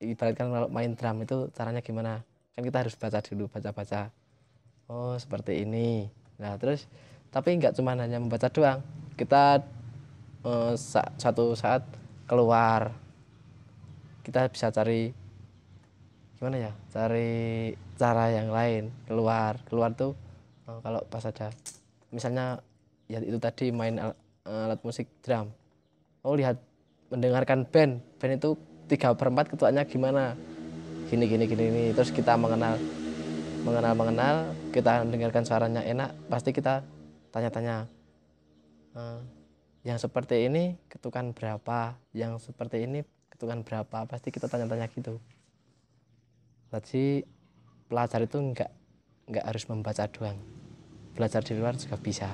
ibaratkan kalau main drum itu caranya gimana kan kita harus baca dulu baca-baca oh seperti ini nah terus tapi nggak cuma hanya membaca doang kita eh, sa satu saat keluar kita bisa cari gimana ya cari cara yang lain keluar keluar tuh eh, kalau pas ada misalnya ya itu tadi main al eh, alat musik drum oh lihat mendengarkan band band itu tiga perempat ketuanya gimana gini gini gini ini terus kita mengenal mengenal mengenal kita mendengarkan suaranya enak pasti kita tanya-tanya eh, yang seperti ini ketukan berapa yang seperti ini ketukan berapa pasti kita tanya-tanya gitu jadi pelajar itu nggak nggak harus membaca doang belajar di luar juga bisa